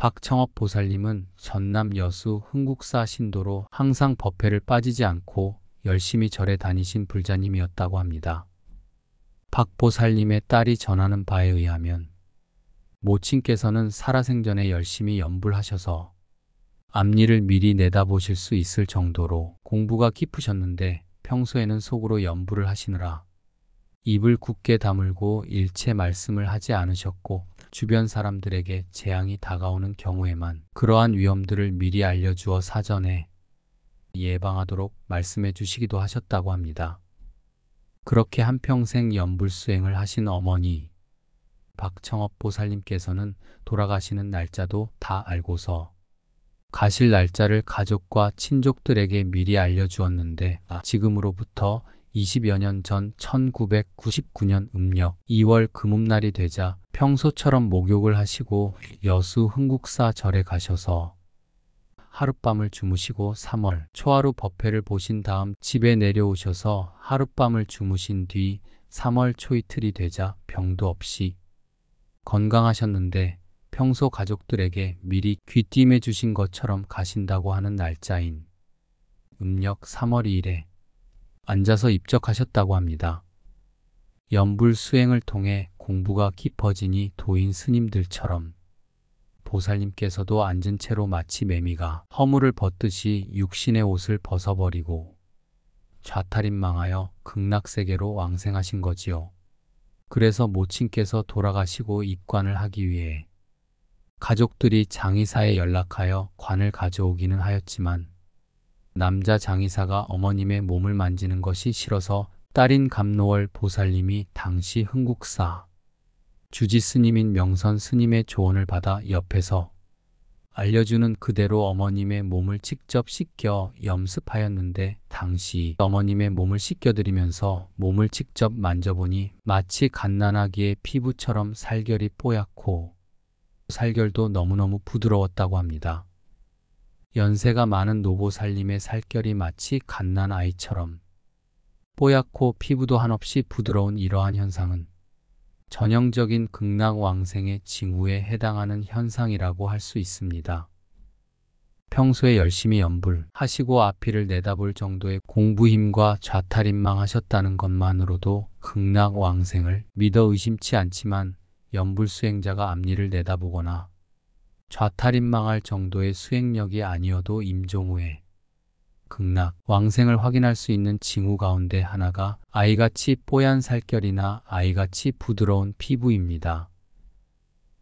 박청업 보살님은 전남 여수 흥국사 신도로 항상 법회를 빠지지 않고 열심히 절에 다니신 불자님이었다고 합니다. 박 보살님의 딸이 전하는 바에 의하면 모친께서는 살아생전에 열심히 연불하셔서 앞니를 미리 내다보실 수 있을 정도로 공부가 깊으셨는데 평소에는 속으로 연불을 하시느라 입을 굳게 다물고 일체 말씀을 하지 않으셨고 주변 사람들에게 재앙이 다가오는 경우에만 그러한 위험들을 미리 알려주어 사전에 예방하도록 말씀해 주시기도 하셨다고 합니다. 그렇게 한평생 연불수행을 하신 어머니 박청업 보살님께서는 돌아가시는 날짜도 다 알고서 가실 날짜를 가족과 친족들에게 미리 알려주었는데 지금으로부터 20여 년 전 1999년 음력 2월 금음날이 되자 평소처럼 목욕을 하시고 여수 흥국사 절에 가셔서 하룻밤을 주무시고 3월 초하루 법회를 보신 다음 집에 내려오셔서 하룻밤을 주무신 뒤 3월 초이틀이 되자 병도 없이 건강하셨는데 평소 가족들에게 미리 귀띔해 주신 것처럼 가신다고 하는 날짜인 음력 3월 2일에 앉아서 입적하셨다고 합니다. 연불 수행을 통해 공부가 깊어지니 도인 스님들처럼 보살님께서도 앉은 채로 마치 매미가 허물을 벗듯이 육신의 옷을 벗어버리고 좌탈임망하여 극락세계로 왕생하신 거지요. 그래서 모친께서 돌아가시고 입관을 하기 위해 가족들이 장의사에 연락하여 관을 가져오기는 하였지만 남자 장의사가 어머님의 몸을 만지는 것이 싫어서 딸인 감노월 보살님이 당시 흥국사 주지 스님인 명선 스님의 조언을 받아 옆에서 알려주는 그대로 어머님의 몸을 직접 씻겨 염습하였는데 당시 어머님의 몸을 씻겨드리면서 몸을 직접 만져보니 마치 갓난아기의 피부처럼 살결이 뽀얗고 살결도 너무너무 부드러웠다고 합니다. 연세가 많은 노보살님의 살결이 마치 갓난 아이처럼 뽀얗고 피부도 한없이 부드러운 이러한 현상은 전형적인 극락왕생의 징후에 해당하는 현상이라고 할 수 있습니다. 평소에 열심히 연불하시고 앞이를 내다볼 정도의 공부 힘과 좌탈인망 하셨다는 것만으로도 극락왕생을 믿어 의심치 않지만 연불수행자가 앞니를 내다보거나 좌탈인망할 정도의 수행력이 아니어도 임종후에 극락, 왕생을 확인할 수 있는 징후 가운데 하나가 아이같이 뽀얀 살결이나 아이같이 부드러운 피부입니다.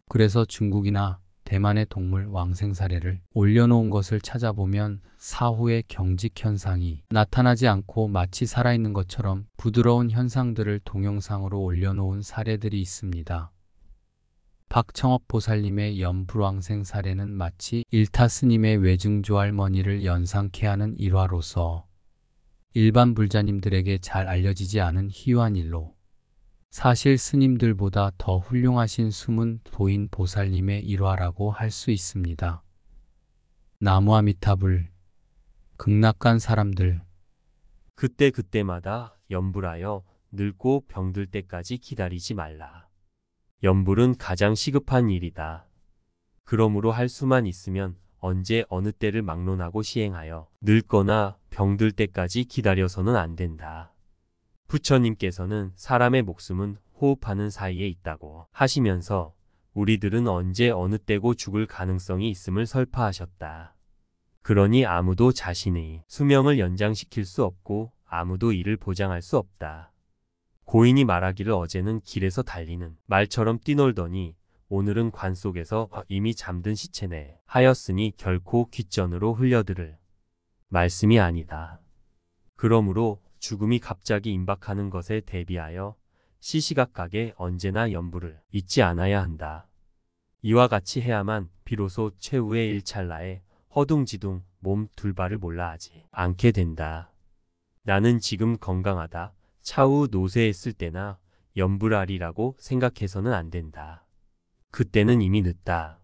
그래서 중국이나 대만의 동물 왕생 사례를 올려놓은 것을 찾아보면 사후의 경직 현상이 나타나지 않고 마치 살아있는 것처럼 부드러운 현상들을 동영상으로 올려놓은 사례들이 있습니다. 박청업 보살님의 연불왕생 사례는 마치 일타 스님의 외증조 할머니를 연상케 하는 일화로서 일반 불자님들에게 잘 알려지지 않은 희유한 일로 사실 스님들보다 더 훌륭하신 숨은 도인 보살님의 일화라고 할 수 있습니다. 나무아미타불 극락간 사람들 그때그때마다 연불하여 늙고 병들 때까지 기다리지 말라. 연불은 가장 시급한 일이다. 그러므로 할 수만 있으면 언제 어느 때를 막론하고 시행하여 늙거나 병들 때까지 기다려서는 안 된다. 부처님께서는 사람의 목숨은 호흡하는 사이에 있다고 하시면서 우리들은 언제 어느 때고 죽을 가능성이 있음을 설파하셨다. 그러니 아무도 자신의 수명을 연장시킬 수 없고 아무도 이를 보장할 수 없다. 고인이 말하기를 어제는 길에서 달리는 말처럼 뛰놀더니 오늘은 관 속에서 이미 잠든 시체네 하였으니 결코 귀전으로 흘려들을 말씀이 아니다. 그러므로 죽음이 갑자기 임박하는 것에 대비하여 시시각각에 언제나 염불을 잊지 않아야 한다. 이와 같이 해야만 비로소 최후의 일찰나에 허둥지둥 몸둘바를 몰라 하지 않게 된다. 나는 지금 건강하다. 차후 노쇠했을 때나 연불알이라고 생각해서는 안 된다. 그때는 이미 늦다.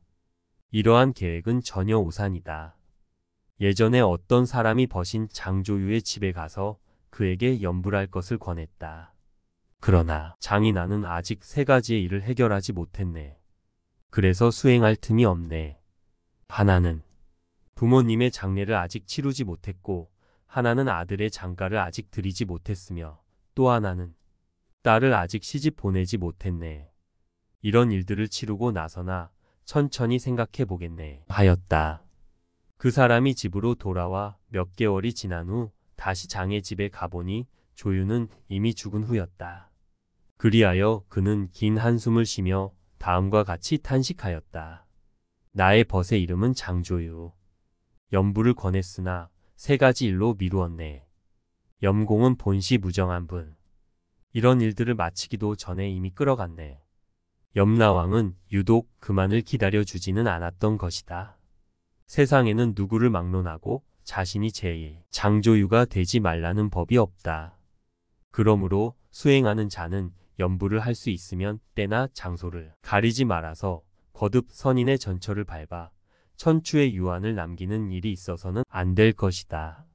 이러한 계획은 전혀 오산이다. 예전에 어떤 사람이 버신 장조유의 집에 가서 그에게 연불할 것을 권했다. 그러나 장이 나는 아직 세 가지의 일을 해결하지 못했네. 그래서 수행할 틈이 없네. 하나는 부모님의 장례를 아직 치르지 못했고 하나는 아들의 장가를 아직 드리지 못했으며 또 하나는 딸을 아직 시집 보내지 못했네. 이런 일들을 치르고 나서나 천천히 생각해 보겠네 하였다. 그 사람이 집으로 돌아와 몇 개월이 지난 후 다시 장의 집에 가보니 조유는 이미 죽은 후였다. 그리하여 그는 긴 한숨을 쉬며 다음과 같이 탄식하였다. 나의 벗의 이름은 장조유. 연부를 권했으나 세 가지 일로 미루었네. 염공은 본시 무정한 분. 이런 일들을 마치기도 전에 이미 끌어갔네. 염라왕은 유독 그만을 기다려주지는 않았던 것이다. 세상에는 누구를 막론하고 자신이 제일 장조유가 되지 말라는 법이 없다. 그러므로 수행하는 자는 염부를 할 수 있으면 때나 장소를 가리지 말아서 거듭 선인의 전처를 밟아 천추의 유한을 남기는 일이 있어서는 안 될 것이다.